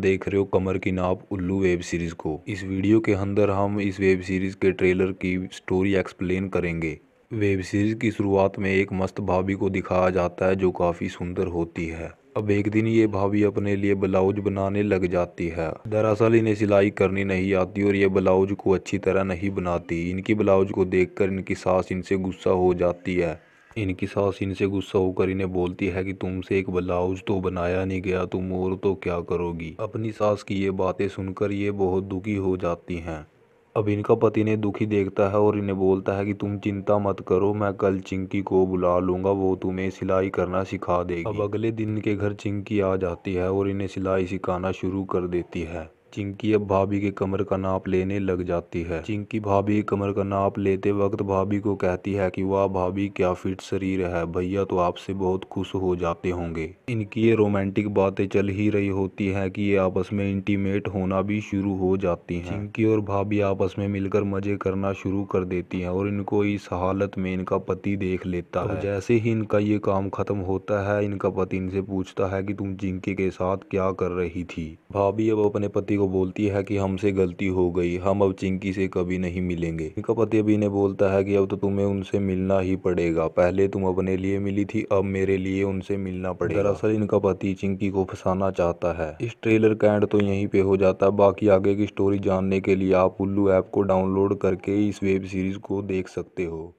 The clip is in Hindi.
देख रहे हो कमर की नाप उल्लू वेब सीरीज को इस वीडियो के अंदर हम इस वेब सीरीज के ट्रेलर की स्टोरी एक्सप्लेन करेंगे वेब सीरीज की शुरुआत में एक मस्त भाभी को दिखाया जाता है जो काफ़ी सुंदर होती है अब एक दिन ये भाभी अपने लिए ब्लाउज बनाने लग जाती है दरअसल इन्हें सिलाई करनी नहीं आती और ये ब्लाउज को अच्छी तरह नहीं बनाती इनकी ब्लाउज को देखकर इनकी सास इनसे गुस्सा हो जाती है इनकी सास इनसे गुस्सा होकर इन्हें बोलती है कि तुमसे एक ब्लाउज तो बनाया नहीं गया तुम और तो क्या करोगी अपनी सास की ये बातें सुनकर ये बहुत दुखी हो जाती हैं अब इनका पति ने दुखी देखता है और इन्हें बोलता है कि तुम चिंता मत करो मैं कल चिंकी को बुला लूँगा वो तुम्हें सिलाई करना सिखा देगी अब अगले दिन के घर चिंकी आ जाती है और इन्हें सिलाई सिखाना शुरू कर देती है चिंकी अब भाभी के कमर का नाप लेने लग जाती है चिंकी भाभी के कमर का नाप लेते वक्त भाभी को कहती है कि वाह भाभी क्या फिट शरीर है भैया तो आपसे बहुत खुश हो जाते होंगे इनकी ये रोमांटिक बातें चल ही रही होती हैं कि ये आपस में इंटीमेट होना भी शुरू हो जाती हैं चिंकी और भाभी आपस में मिलकर मजे करना शुरू कर देती है और इनको इस हालत में इनका पति देख लेता है जैसे ही इनका ये काम खत्म होता है इनका पति इनसे पूछता है की तुम चिंकी के साथ क्या कर रही थी भाभी अब अपने पति को बोलती है कि हमसे गलती हो गई हम अब चिंकी से कभी नहीं मिलेंगे चिंका पति अभी ने बोलता है कि अब तो तुम्हें उनसे मिलना ही पड़ेगा पहले तुम अपने लिए मिली थी अब मेरे लिए उनसे मिलना पड़ेगा दरअसल इनका पति चिंकी को फंसाना चाहता है इस ट्रेलर का एंड तो यहीं पे हो जाता है बाकी आगे की स्टोरी जानने के लिए आप उल्लू ऐप को डाउनलोड करके इस वेब सीरीज को देख सकते हो